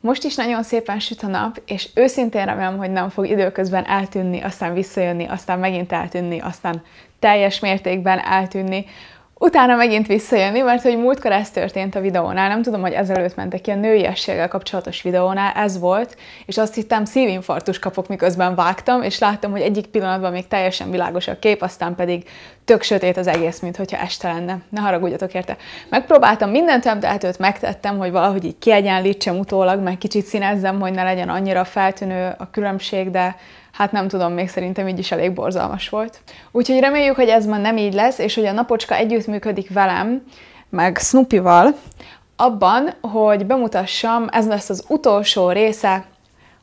Most is nagyon szépen süt a nap, és őszintén remélem, hogy nem fog időközben eltűnni, aztán visszajönni, aztán megint eltűnni, aztán teljes mértékben eltűnni, Utána megint visszajönni, mert hogy múltkor ez történt a videónál, nem tudom, hogy ezelőtt mentek ki a nőiességgel kapcsolatos videónál, ez volt, és azt hittem szívinfarktus kapok, miközben vágtam, és láttam, hogy egyik pillanatban még teljesen világos a kép, aztán pedig tök sötét az egész, mint hogyha este lenne. Ne haragudjatok érte. Megpróbáltam mindent, amit eltőt megtettem, hogy valahogy így kiegyenlítsem utólag, meg kicsit színezzem, hogy ne legyen annyira feltűnő a különbség, de hát nem tudom, még szerintem így is elég borzalmas volt. Úgyhogy reméljük, hogy ez ma nem így lesz, és hogy a napocska együttműködik velem, meg Snoopyval, abban, hogy bemutassam, ez lesz az utolsó része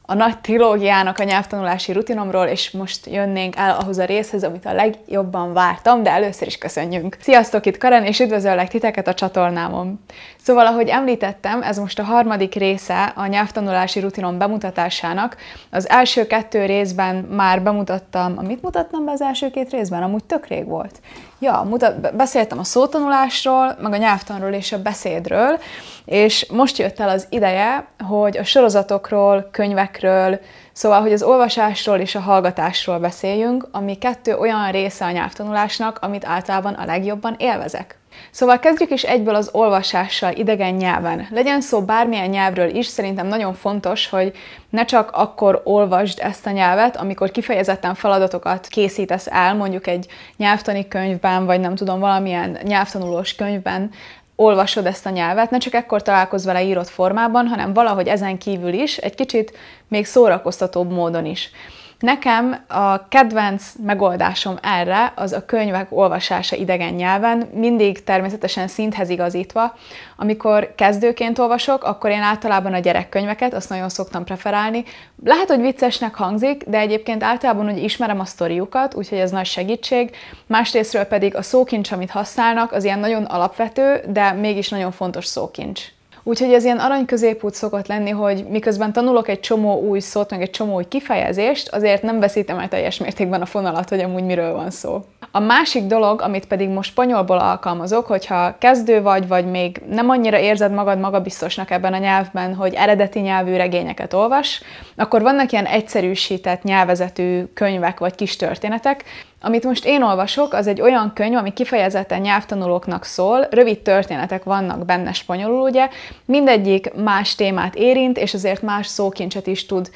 a nagy trilógiának a nyelvtanulási rutinomról, és most jönnénk el ahhoz a részhez, amit a legjobban vártam, de először is köszönjünk. Sziasztok, itt Karen, és üdvözöllek titeket a csatornámon. Szóval, ahogy említettem, ez most a harmadik része a nyelvtanulási rutinom bemutatásának. Az első kettő részben már bemutattam, amit mutattam be az első két részben, amúgy tök rég volt. Ja, mutat, beszéltem a szótanulásról, meg a nyelvtanról és a beszédről, és most jött el az ideje, hogy a sorozatokról, könyvekről, szóval, hogy az olvasásról és a hallgatásról beszéljünk, ami kettő olyan része a nyelvtanulásnak, amit általában a legjobban élvezek. Szóval kezdjük is egyből az olvasással idegen nyelven. Legyen szó bármilyen nyelvről is, szerintem nagyon fontos, hogy ne csak akkor olvasd ezt a nyelvet, amikor kifejezetten feladatokat készítesz el, mondjuk egy nyelvtani könyvben, vagy nem tudom, valamilyen nyelvtanulós könyvben, olvasod ezt a nyelvet, ne csak ekkor találkozz vele írott formában, hanem valahogy ezen kívül is, egy kicsit még szórakoztatóbb módon is. Nekem a kedvenc megoldásom erre az a könyvek olvasása idegen nyelven, mindig természetesen szinthez igazítva. Amikor kezdőként olvasok, akkor én általában a gyerekkönyveket, azt nagyon szoktam preferálni. Lehet, hogy viccesnek hangzik, de egyébként általában úgy ismerem a sztoriukat, úgyhogy ez nagy segítség. Másrésztről pedig a szókincs, amit használnak, az ilyen nagyon alapvető, de mégis nagyon fontos szókincs. Úgyhogy ez ilyen arany középút szokott lenni, hogy miközben tanulok egy csomó új szót, meg egy csomó új kifejezést, azért nem veszítem el teljes mértékben a fonalat, hogy amúgy miről van szó. A másik dolog, amit pedig most spanyolból alkalmazok, hogyha kezdő vagy, vagy még nem annyira érzed magad magabiztosnak ebben a nyelvben, hogy eredeti nyelvű regényeket olvas, akkor vannak ilyen egyszerűsített nyelvezetű könyvek vagy kis történetek, amit most én olvasok, az egy olyan könyv, ami kifejezetten nyelvtanulóknak szól, rövid történetek vannak benne spanyolul, ugye, mindegyik más témát érint, és azért más szókincset is tud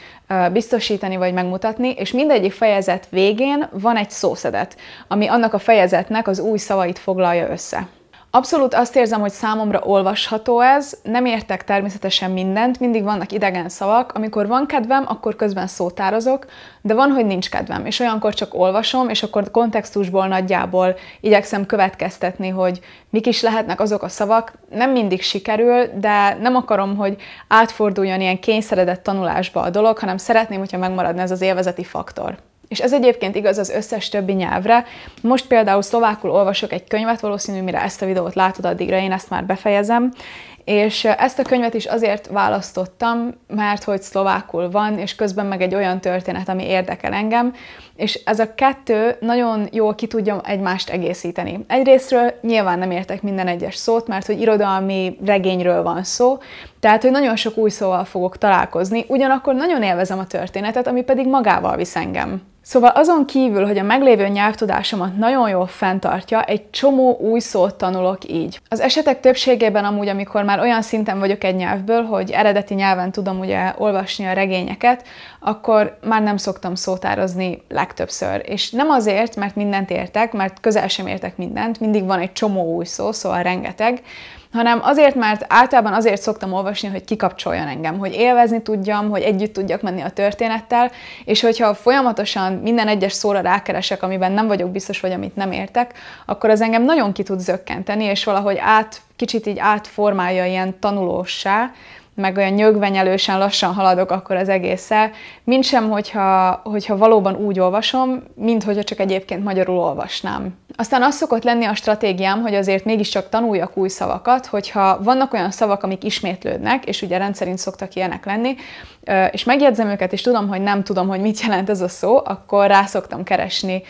biztosítani vagy megmutatni, és mindegyik fejezet végén van egy szószedet, ami annak a fejezetnek az új szavait foglalja össze. Abszolút azt érzem, hogy számomra olvasható ez, nem értek természetesen mindent, mindig vannak idegen szavak, amikor van kedvem, akkor közben szótározok, de van, hogy nincs kedvem, és olyankor csak olvasom, és akkor kontextusból nagyjából igyekszem következtetni, hogy mik is lehetnek azok a szavak. Nem mindig sikerül, de nem akarom, hogy átforduljon ilyen kényszeredett tanulásba a dolog, hanem szeretném, hogyha megmaradna ez az élvezeti faktor. És ez egyébként igaz az összes többi nyelvre. Most például szlovákul olvasok egy könyvet, valószínű mire ezt a videót látod, addigra én ezt már befejezem, és ezt a könyvet is azért választottam, mert hogy szlovákul van, és közben meg egy olyan történet, ami érdekel engem, és ez a kettő nagyon jól ki tudja egymást egészíteni. Egyrésztről nyilván nem értek minden egyes szót, mert hogy irodalmi regényről van szó, tehát hogy nagyon sok új szóval fogok találkozni, ugyanakkor nagyon élvezem a történetet, ami pedig magával visz engem. Szóval azon kívül, hogy a meglévő nyelvtudásomat nagyon jól fenntartja, egy csomó új szót tanulok így. Az esetek többségében amúgy, amikor már olyan szinten vagyok egy nyelvből, hogy eredeti nyelven tudom ugye olvasni a regényeket, akkor már nem szoktam szótározni legtöbbször. És nem azért, mert mindent értek, mert közel sem értek mindent, mindig van egy csomó új szó, szóval rengeteg, hanem azért, mert általában azért szoktam olvasni, hogy kikapcsoljon engem, hogy élvezni tudjam, hogy együtt tudjak menni a történettel, és hogyha folyamatosan minden egyes szóra rákeresek, amiben nem vagyok biztos, vagy amit nem értek, akkor az engem nagyon ki tud zökkenteni, és valahogy át, kicsit így átformálja ilyen tanulóssá, meg olyan nyögvenyelősen lassan haladok akkor az egésszel, mint sem, hogyha, hogyha valóban úgy olvasom, mint hogyha csak egyébként magyarul olvasnám. Aztán az szokott lenni a stratégiám, hogy azért mégiscsak tanuljak új szavakat, hogyha vannak olyan szavak, amik ismétlődnek, és ugye rendszerint szoktak ilyenek lenni, és megjegyzem őket, és tudom, hogy nem tudom, hogy mit jelent ez a szó, akkor rá szoktam keresni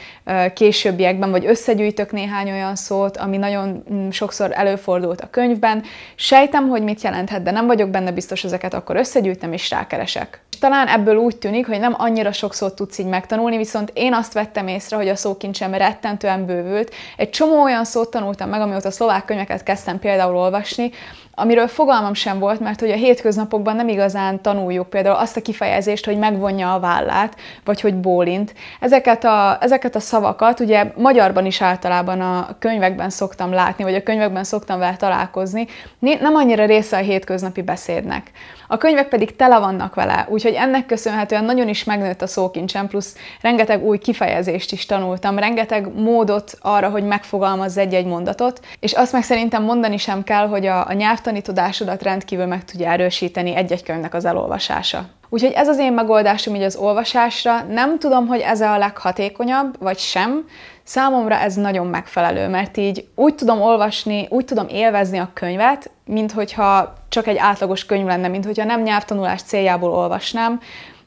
későbbiekben, vagy összegyűjtök néhány olyan szót, ami nagyon mm, sokszor előfordult a könyvben. Sejtem, hogy mit jelenthet, de nem vagyok benne biztos ezeket, akkor összegyűjtem és rákeresek talán ebből úgy tűnik, hogy nem annyira sok szót tudsz így megtanulni, viszont én azt vettem észre, hogy a szókincsem rettentően bővült. Egy csomó olyan szót tanultam meg, amióta szlovák könyveket kezdtem például olvasni, amiről fogalmam sem volt, mert hogy a hétköznapokban nem igazán tanuljuk például azt a kifejezést, hogy megvonja a vállát, vagy hogy bólint. Ezeket a, ezeket a szavakat ugye magyarban is általában a könyvekben szoktam látni, vagy a könyvekben szoktam vele találkozni, nem annyira része a hétköznapi beszédnek. A könyvek pedig tele vannak vele, úgyhogy ennek köszönhetően nagyon is megnőtt a szókincsem, plusz rengeteg új kifejezést is tanultam, rengeteg módot arra, hogy megfogalmazz egy-egy mondatot, és azt meg szerintem mondani sem kell, hogy a, a nyelvtan mostani tudásodat rendkívül meg tudja erősíteni egy-egy könyvnek az elolvasása. Úgyhogy ez az én megoldásom így az olvasásra. Nem tudom, hogy ez a leghatékonyabb, vagy sem. Számomra ez nagyon megfelelő, mert így úgy tudom olvasni, úgy tudom élvezni a könyvet, mint hogyha csak egy átlagos könyv lenne, mint hogyha nem nyelvtanulás céljából olvasnám,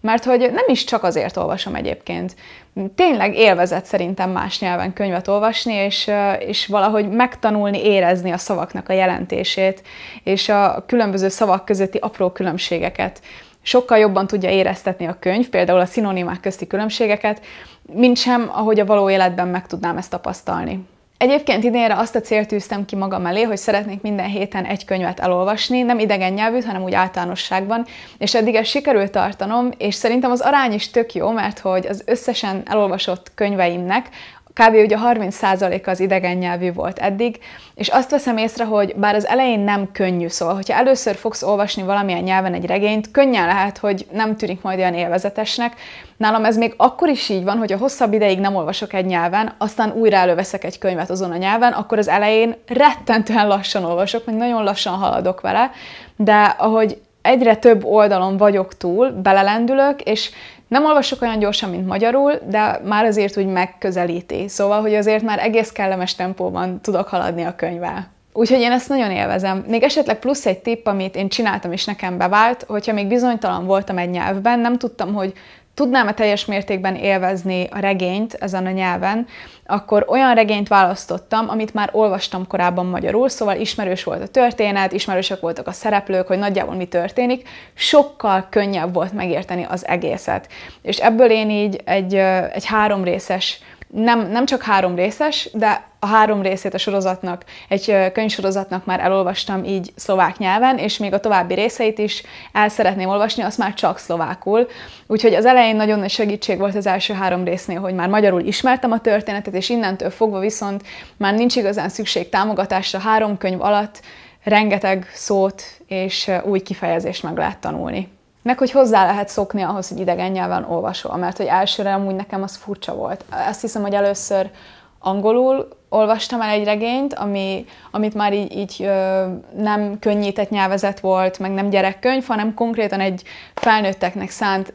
mert hogy nem is csak azért olvasom egyébként. Tényleg élvezett szerintem más nyelven könyvet olvasni, és, és valahogy megtanulni, érezni a szavaknak a jelentését, és a különböző szavak közötti apró különbségeket sokkal jobban tudja éreztetni a könyv, például a szinonimák közti különbségeket, mint sem, ahogy a való életben meg tudnám ezt tapasztalni. Egyébként idénre azt a célt tűztem ki magam elé, hogy szeretnék minden héten egy könyvet elolvasni, nem idegen nyelvűt, hanem úgy általánosságban, és eddig ezt sikerült tartanom, és szerintem az arány is tök jó, mert hogy az összesen elolvasott könyveimnek kb. ugye 30% az idegen nyelvű volt eddig, és azt veszem észre, hogy bár az elején nem könnyű, szóval, hogyha először fogsz olvasni valamilyen nyelven egy regényt, könnyen lehet, hogy nem tűnik majd olyan élvezetesnek. Nálam ez még akkor is így van, hogy a hosszabb ideig nem olvasok egy nyelven, aztán újra előveszek egy könyvet azon a nyelven, akkor az elején rettentően lassan olvasok, meg nagyon lassan haladok vele, de ahogy egyre több oldalon vagyok túl, belelendülök, és nem olvasok olyan gyorsan, mint magyarul, de már azért úgy megközelíti. Szóval, hogy azért már egész kellemes tempóban tudok haladni a könyvvel. Úgyhogy én ezt nagyon élvezem. Még esetleg plusz egy tipp, amit én csináltam és nekem bevált, hogyha még bizonytalan voltam egy nyelvben, nem tudtam, hogy tudnám-e teljes mértékben élvezni a regényt ezen a nyelven, akkor olyan regényt választottam, amit már olvastam korábban magyarul, szóval ismerős volt a történet, ismerősek voltak a szereplők, hogy nagyjából mi történik, sokkal könnyebb volt megérteni az egészet. És ebből én így egy, egy háromrészes nem, nem csak három részes, de a három részét a sorozatnak, egy könyvsorozatnak már elolvastam így szlovák nyelven, és még a további részeit is el szeretném olvasni, azt már csak szlovákul. Úgyhogy az elején nagyon nagy segítség volt az első három résznél, hogy már magyarul ismertem a történetet, és innentől fogva viszont már nincs igazán szükség támogatásra három könyv alatt, rengeteg szót és új kifejezést meg lehet tanulni. Meg hogy hozzá lehet szokni ahhoz, hogy idegen nyelven olvasol, mert hogy elsőre amúgy nekem az furcsa volt. Azt hiszem, hogy először angolul olvastam el egy regényt, ami, amit már így, így ö, nem könnyített nyelvezet volt, meg nem gyerekkönyv, hanem konkrétan egy felnőtteknek szánt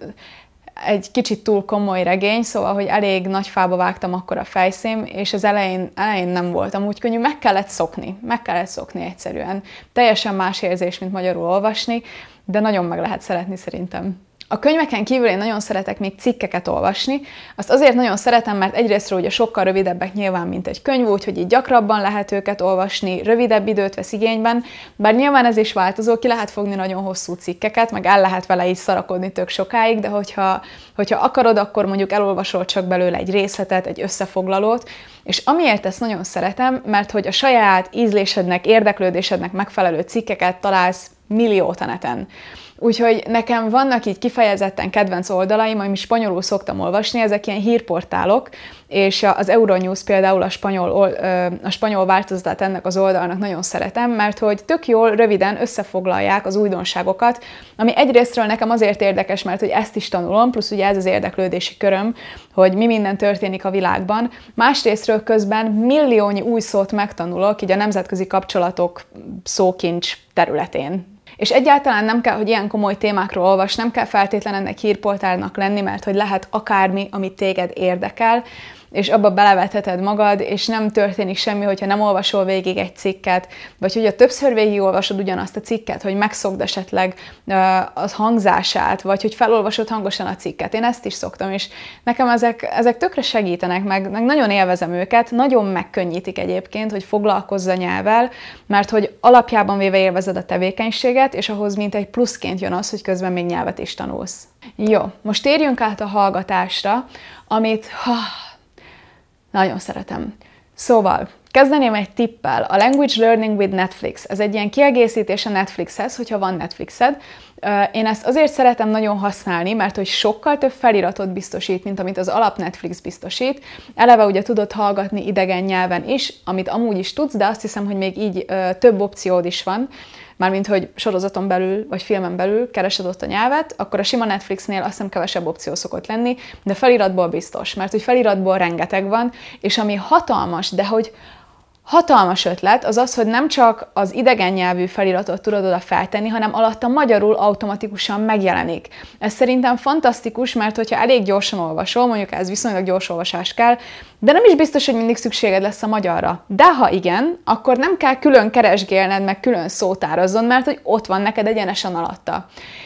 egy kicsit túl komoly regény, szóval, hogy elég nagy fába vágtam akkor a fejszém, és az elején, elején nem voltam úgy könnyű, meg kellett szokni, meg kellett szokni egyszerűen. Teljesen más érzés, mint magyarul olvasni, de nagyon meg lehet szeretni szerintem. A könyveken kívül én nagyon szeretek még cikkeket olvasni. Azt azért nagyon szeretem, mert egyrészt ugye sokkal rövidebbek nyilván, mint egy könyv, úgyhogy így gyakrabban lehet őket olvasni, rövidebb időt vesz igényben, bár nyilván ez is változó, ki lehet fogni nagyon hosszú cikkeket, meg el lehet vele így szarakodni tök sokáig, de hogyha, hogyha akarod, akkor mondjuk elolvasol csak belőle egy részletet, egy összefoglalót, és amiért ezt nagyon szeretem, mert hogy a saját ízlésednek, érdeklődésednek megfelelő cikkeket találsz millió taneten. Úgyhogy nekem vannak így kifejezetten kedvenc oldalaim, amit spanyolul szoktam olvasni, ezek ilyen hírportálok, és az Euronews például a spanyol, a spanyol változatát ennek az oldalnak nagyon szeretem, mert hogy tök jól, röviden összefoglalják az újdonságokat, ami egyrésztről nekem azért érdekes, mert hogy ezt is tanulom, plusz ugye ez az érdeklődési köröm, hogy mi minden történik a világban. Másrésztről közben milliónyi új szót megtanulok, így a nemzetközi kapcsolatok szókincs területén és egyáltalán nem kell, hogy ilyen komoly témákról olvas, nem kell feltétlenül ennek hírportálnak lenni, mert hogy lehet akármi, ami téged érdekel, és abba belevetheted magad, és nem történik semmi, hogyha nem olvasol végig egy cikket, vagy hogyha többször végigolvasod ugyanazt a cikket, hogy megszokd esetleg az hangzását, vagy hogy felolvasod hangosan a cikket. Én ezt is szoktam, és nekem ezek, ezek tökre segítenek, meg, meg nagyon élvezem őket, nagyon megkönnyítik egyébként, hogy foglalkozz a nyelvvel, mert hogy alapjában véve élvezed a tevékenységet, és ahhoz mint egy pluszként jön az, hogy közben még nyelvet is tanulsz. Jó, most térjünk át a hallgatásra, amit ha, nagyon szeretem. Szóval, kezdeném egy tippel. A Language Learning with Netflix. Ez egy ilyen kiegészítés a Netflixhez, hogyha van Netflixed. Én ezt azért szeretem nagyon használni, mert hogy sokkal több feliratot biztosít, mint amit az alap Netflix biztosít. Eleve ugye tudod hallgatni idegen nyelven is, amit amúgy is tudsz, de azt hiszem, hogy még így több opciód is van mármint hogy sorozaton belül, vagy filmen belül keresed ott a nyelvet, akkor a sima Netflixnél azt hiszem kevesebb opció szokott lenni, de feliratból biztos, mert hogy feliratból rengeteg van, és ami hatalmas, de hogy hatalmas ötlet az az, hogy nem csak az idegen nyelvű feliratot tudod oda feltenni, hanem alatta magyarul automatikusan megjelenik. Ez szerintem fantasztikus, mert hogyha elég gyorsan olvasol, mondjuk ez viszonylag gyors olvasás kell, de nem is biztos, hogy mindig szükséged lesz a magyarra. De ha igen, akkor nem kell külön keresgélned, meg külön szótározzon, mert hogy ott van neked egyenesen alatta.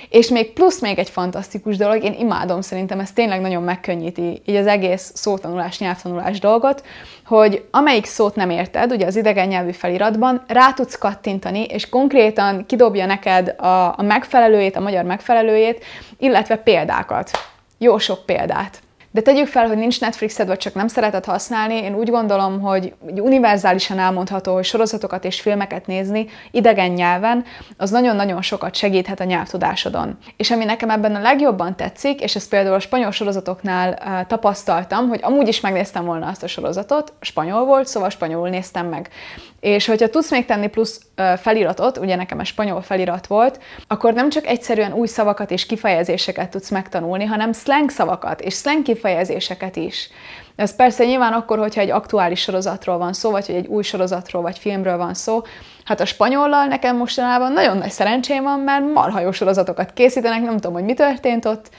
És még plusz még egy fantasztikus dolog, én imádom szerintem, ez tényleg nagyon megkönnyíti így az egész szótanulás, nyelvtanulás dolgot, hogy amelyik szót nem érted, ugye az idegen nyelvű feliratban, rá tudsz kattintani, és konkrétan kidobja neked a, a megfelelőjét, a magyar megfelelőjét, illetve példákat. Jó sok példát. De tegyük fel, hogy nincs Netflixed, vagy csak nem szereted használni, én úgy gondolom, hogy univerzálisan elmondható, hogy sorozatokat és filmeket nézni idegen nyelven, az nagyon-nagyon sokat segíthet a nyelvtudásodon. És ami nekem ebben a legjobban tetszik, és ezt például a spanyol sorozatoknál tapasztaltam, hogy amúgy is megnéztem volna azt a sorozatot, spanyol volt, szóval spanyolul néztem meg. És hogyha tudsz még tenni plusz feliratot, ugye nekem a spanyol felirat volt, akkor nem csak egyszerűen új szavakat és kifejezéseket tudsz megtanulni, hanem slang szavakat és slang kifejezéseket is. Ez persze nyilván akkor, hogyha egy aktuális sorozatról van szó, vagy hogy egy új sorozatról vagy filmről van szó. Hát a spanyollal nekem mostanában nagyon nagy szerencsém van, mert marha jó sorozatokat készítenek, nem tudom, hogy mi történt ott,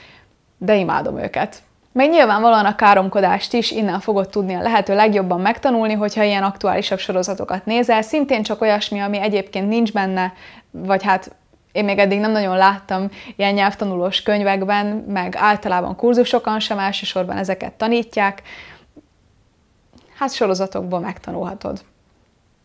de imádom őket. Meg nyilvánvalóan a káromkodást is innen fogod tudni a lehető legjobban megtanulni, hogyha ilyen aktuálisabb sorozatokat nézel, szintén csak olyasmi, ami egyébként nincs benne, vagy hát én még eddig nem nagyon láttam ilyen nyelvtanulós könyvekben, meg általában kurzusokon sem elsősorban ezeket tanítják. Hát sorozatokból megtanulhatod.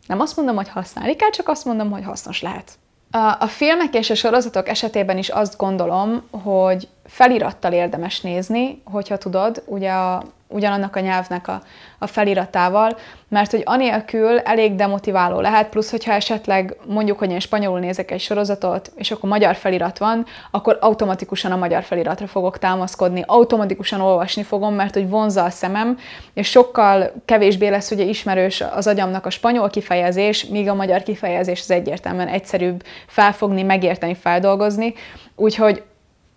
Nem azt mondom, hogy használni kell, csak azt mondom, hogy hasznos lehet. A, a filmek és a sorozatok esetében is azt gondolom, hogy felirattal érdemes nézni, hogyha tudod, ugye a ugyanannak a nyelvnek a, a feliratával, mert hogy anélkül elég demotiváló lehet, plusz hogyha esetleg mondjuk, hogy én spanyolul nézek egy sorozatot, és akkor magyar felirat van, akkor automatikusan a magyar feliratra fogok támaszkodni, automatikusan olvasni fogom, mert hogy vonza a szemem, és sokkal kevésbé lesz ugye ismerős az agyamnak a spanyol kifejezés, míg a magyar kifejezés az egyértelműen egyszerűbb felfogni, megérteni, feldolgozni, úgyhogy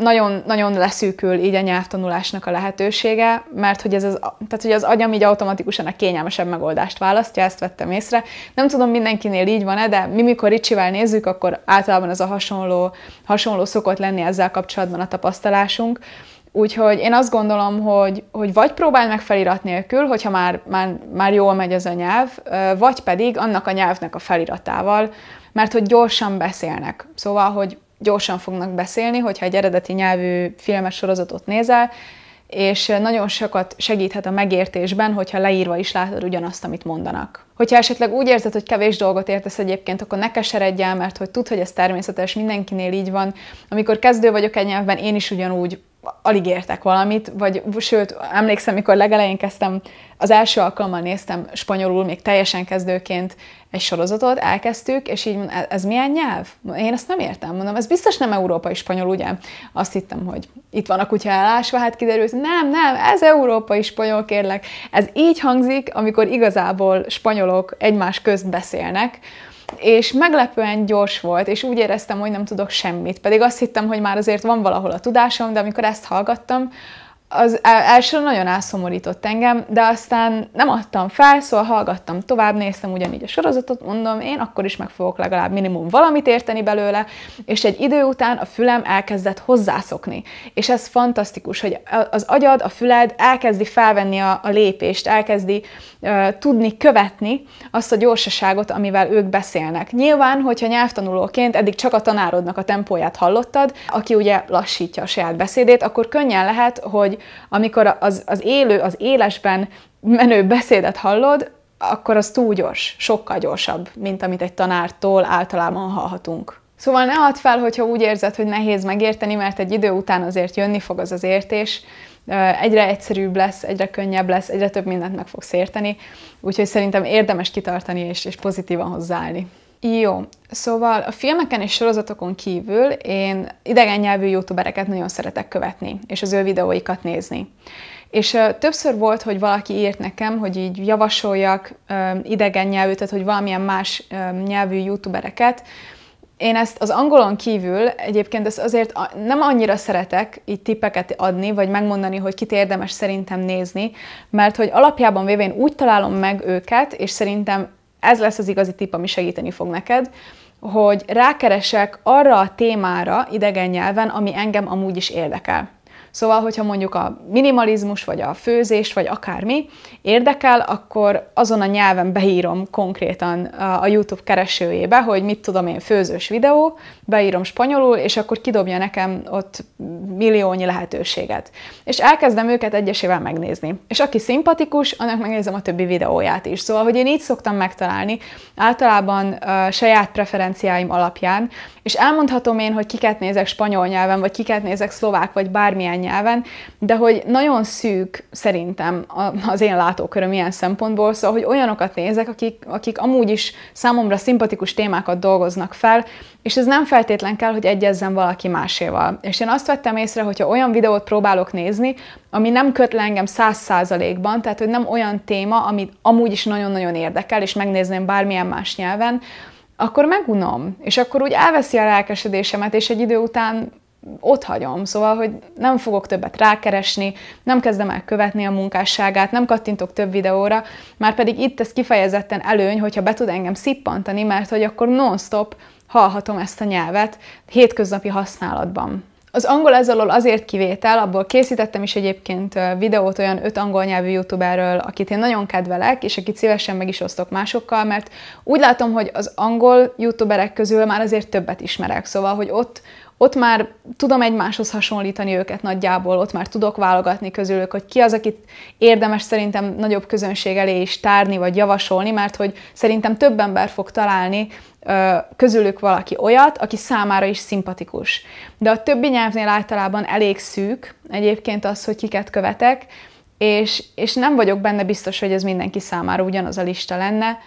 nagyon, nagyon leszűkül így a nyelvtanulásnak a lehetősége, mert hogy, ez az, tehát, hogy az agyam így automatikusan a kényelmesebb megoldást választja, ezt vettem észre. Nem tudom, mindenkinél így van-e, de mi mikor Ricsivel nézzük, akkor általában az a hasonló, hasonló szokott lenni ezzel kapcsolatban a tapasztalásunk. Úgyhogy én azt gondolom, hogy, hogy vagy próbálj meg felirat nélkül, hogyha már, már, már jól megy ez a nyelv, vagy pedig annak a nyelvnek a feliratával, mert hogy gyorsan beszélnek. Szóval, hogy gyorsan fognak beszélni, hogyha egy eredeti nyelvű filmes sorozatot nézel, és nagyon sokat segíthet a megértésben, hogyha leírva is látod ugyanazt, amit mondanak. Hogyha esetleg úgy érzed, hogy kevés dolgot értesz egyébként, akkor ne keseredj el, mert hogy tudd, hogy ez természetes, mindenkinél így van. Amikor kezdő vagyok egy nyelvben, én is ugyanúgy alig értek valamit, vagy sőt, emlékszem, mikor legelején kezdtem, az első alkalommal néztem spanyolul, még teljesen kezdőként egy sorozatot, elkezdtük, és így mondom, e, ez milyen nyelv? Én ezt nem értem, mondom, ez biztos nem európai spanyol, ugye? Azt hittem, hogy itt van a kutya elásva, hát kiderült, nem, nem, ez európai spanyol, kérlek. Ez így hangzik, amikor igazából spanyolok egymás közt beszélnek, és meglepően gyors volt, és úgy éreztem, hogy nem tudok semmit. Pedig azt hittem, hogy már azért van valahol a tudásom, de amikor ezt hallgattam, az első nagyon elszomorított engem, de aztán nem adtam fel, szóval hallgattam tovább, néztem ugyanígy a sorozatot, mondom, én akkor is meg fogok legalább minimum valamit érteni belőle, és egy idő után a fülem elkezdett hozzászokni. És ez fantasztikus, hogy az agyad, a füled elkezdi felvenni a, a lépést, elkezdi uh, tudni követni azt a gyorsaságot, amivel ők beszélnek. Nyilván, hogyha nyelvtanulóként eddig csak a tanárodnak a tempóját hallottad, aki ugye lassítja a saját beszédét, akkor könnyen lehet, hogy amikor az, az élő, az élesben menő beszédet hallod, akkor az túl gyors, sokkal gyorsabb, mint amit egy tanártól általában hallhatunk. Szóval ne add fel, hogyha úgy érzed, hogy nehéz megérteni, mert egy idő után azért jönni fog az az értés, egyre egyszerűbb lesz, egyre könnyebb lesz, egyre több mindent meg fogsz érteni, úgyhogy szerintem érdemes kitartani és, és pozitívan hozzáállni. Jó, szóval a filmeken és sorozatokon kívül én idegen nyelvű youtubereket nagyon szeretek követni, és az ő videóikat nézni. És uh, többször volt, hogy valaki írt nekem, hogy így javasoljak uh, idegen nyelvű, tehát hogy valamilyen más uh, nyelvű youtubereket. Én ezt az angolon kívül egyébként ezt azért nem annyira szeretek így tippeket adni, vagy megmondani, hogy kit érdemes szerintem nézni, mert hogy alapjában véve én úgy találom meg őket, és szerintem ez lesz az igazi tipp, ami segíteni fog neked, hogy rákeresek arra a témára idegen nyelven, ami engem amúgy is érdekel. Szóval, hogyha mondjuk a minimalizmus, vagy a főzés, vagy akármi érdekel, akkor azon a nyelven beírom konkrétan a YouTube keresőjébe, hogy mit tudom én, főzős videó, beírom spanyolul, és akkor kidobja nekem ott milliónyi lehetőséget. És elkezdem őket egyesével megnézni. És aki szimpatikus, annak megnézem a többi videóját is. Szóval, hogy én így szoktam megtalálni, általában a saját preferenciáim alapján, és elmondhatom én, hogy kiket nézek spanyol nyelven, vagy kiket nézek szlovák, vagy bármilyen nyelven, de hogy nagyon szűk szerintem az én látóköröm ilyen szempontból, szóval, hogy olyanokat nézek, akik, akik amúgy is számomra szimpatikus témákat dolgoznak fel, és ez nem feltétlen kell, hogy egyezzen valaki máséval. És én azt vettem észre, hogyha olyan videót próbálok nézni, ami nem köt le engem száz százalékban, tehát hogy nem olyan téma, amit amúgy is nagyon-nagyon érdekel, és megnézném bármilyen más nyelven, akkor megunom, és akkor úgy elveszi a lelkesedésemet, és egy idő után ott hagyom, szóval, hogy nem fogok többet rákeresni, nem kezdem el követni a munkásságát, nem kattintok több videóra, már pedig itt ez kifejezetten előny, hogyha be tud engem szippantani, mert hogy akkor non-stop hallhatom ezt a nyelvet hétköznapi használatban. Az angol ez alól azért kivétel, abból készítettem is egyébként videót olyan öt angol nyelvű youtuberről, akit én nagyon kedvelek, és akit szívesen meg is osztok másokkal, mert úgy látom, hogy az angol youtuberek közül már azért többet ismerek, szóval, hogy ott, ott már tudom egymáshoz hasonlítani őket nagyjából, ott már tudok válogatni közülük, hogy ki az, akit érdemes szerintem nagyobb közönség elé is tárni, vagy javasolni, mert hogy szerintem több ember fog találni közülük valaki olyat, aki számára is szimpatikus. De a többi nyelvnél általában elég szűk egyébként az, hogy kiket követek, és, és nem vagyok benne biztos, hogy ez mindenki számára ugyanaz a lista lenne,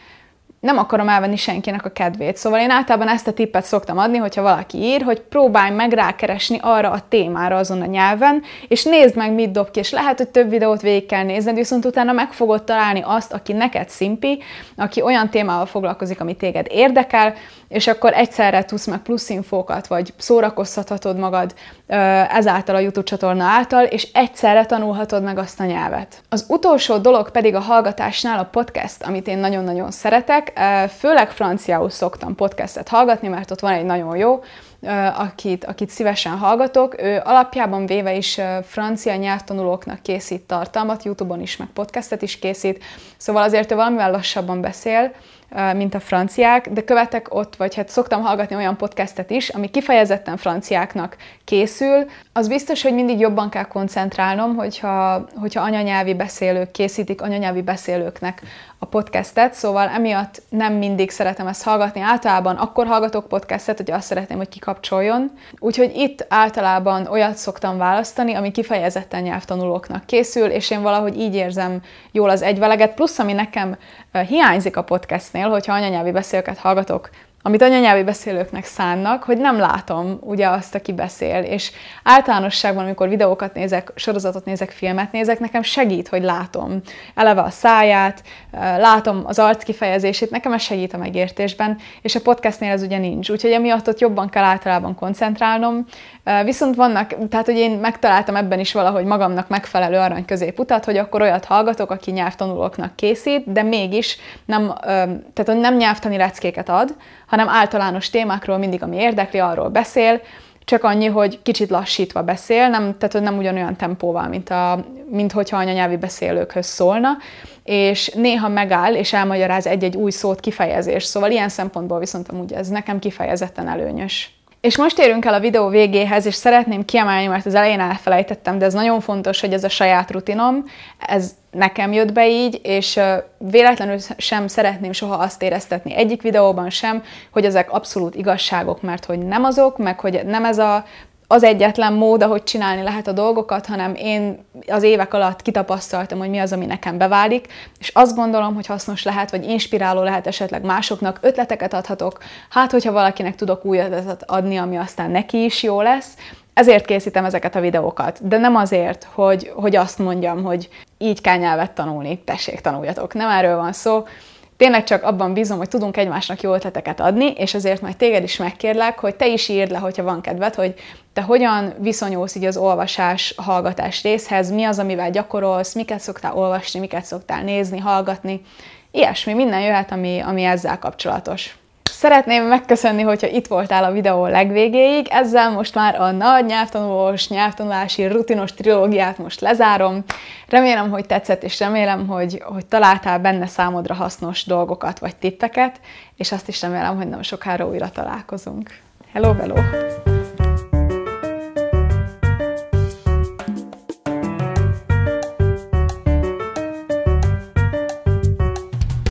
nem akarom elvenni senkinek a kedvét. Szóval én általában ezt a tippet szoktam adni, hogyha valaki ír, hogy próbálj meg rákeresni arra a témára azon a nyelven, és nézd meg, mit dob ki, és lehet, hogy több videót végig kell nézned, viszont utána meg fogod találni azt, aki neked szimpi, aki olyan témával foglalkozik, ami téged érdekel, és akkor egyszerre tudsz meg plusz infókat, vagy szórakoztathatod magad ezáltal a YouTube csatorna által, és egyszerre tanulhatod meg azt a nyelvet. Az utolsó dolog pedig a hallgatásnál a podcast, amit én nagyon-nagyon szeretek, főleg franciául szoktam podcastet hallgatni, mert ott van egy nagyon jó, akit, akit szívesen hallgatok. Ő alapjában véve is francia nyelvtanulóknak készít tartalmat, YouTube-on is, meg podcastet is készít, szóval azért ő valamivel lassabban beszél, mint a franciák, de követek ott, vagy hát szoktam hallgatni olyan podcastet is, ami kifejezetten franciáknak készül. Az biztos, hogy mindig jobban kell koncentrálnom, hogyha, hogyha anyanyelvi beszélők készítik anyanyelvi beszélőknek a podcastet, szóval emiatt nem mindig szeretem ezt hallgatni. Általában akkor hallgatok podcastet, hogy azt szeretném, hogy kikapcsoljon. Úgyhogy itt általában olyat szoktam választani, ami kifejezetten nyelvtanulóknak készül, és én valahogy így érzem jól az egyveleget. Plusz, ami nekem hiányzik a podcastnél, hogyha anyanyelvi beszélőket hallgatok amit anyanyelvi beszélőknek szánnak, hogy nem látom ugye azt, aki beszél. És általánosságban, amikor videókat nézek, sorozatot nézek, filmet nézek, nekem segít, hogy látom eleve a száját, látom az arc kifejezését, nekem ez segít a megértésben, és a podcastnél ez ugye nincs. Úgyhogy emiatt ott jobban kell általában koncentrálnom. Viszont vannak, tehát hogy én megtaláltam ebben is valahogy magamnak megfelelő arany középutat, hogy akkor olyat hallgatok, aki nyelvtanulóknak készít, de mégis nem, tehát nem nyelvtani leckéket ad, hanem általános témákról mindig, ami érdekli, arról beszél, csak annyi, hogy kicsit lassítva beszél, nem, tehát nem ugyanolyan tempóval, mint, a, mint hogyha anyanyelvi beszélőkhöz szólna, és néha megáll, és elmagyaráz egy-egy új szót, kifejezés. Szóval ilyen szempontból viszont amúgy ez nekem kifejezetten előnyös. És most érünk el a videó végéhez, és szeretném kiemelni, mert az elején elfelejtettem, de ez nagyon fontos, hogy ez a saját rutinom, ez nekem jött be így, és véletlenül sem szeretném soha azt éreztetni egyik videóban sem, hogy ezek abszolút igazságok, mert hogy nem azok, meg hogy nem ez a az egyetlen mód, ahogy csinálni lehet a dolgokat, hanem én az évek alatt kitapasztaltam, hogy mi az, ami nekem beválik, és azt gondolom, hogy hasznos lehet, vagy inspiráló lehet esetleg másoknak, ötleteket adhatok, hát hogyha valakinek tudok új ötletet adni, ami aztán neki is jó lesz, ezért készítem ezeket a videókat, de nem azért, hogy, hogy azt mondjam, hogy így kell nyelvet tanulni, tessék, tanuljatok. Nem erről van szó, Tényleg csak abban bízom, hogy tudunk egymásnak jó ötleteket adni, és ezért majd téged is megkérlek, hogy te is írd le, hogyha van kedved, hogy te hogyan viszonyulsz így az olvasás-hallgatás részhez, mi az, amivel gyakorolsz, miket szoktál olvasni, miket szoktál nézni, hallgatni. Ilyesmi, minden jöhet, ami, ami ezzel kapcsolatos. Szeretném megköszönni, hogyha itt voltál a videó legvégéig, ezzel most már a nagy nyelvtanulós, nyelvtanulási rutinos trilógiát most lezárom. Remélem, hogy tetszett, és remélem, hogy, hogy találtál benne számodra hasznos dolgokat vagy tippeket, és azt is remélem, hogy nem sokára újra találkozunk. Hello, hello!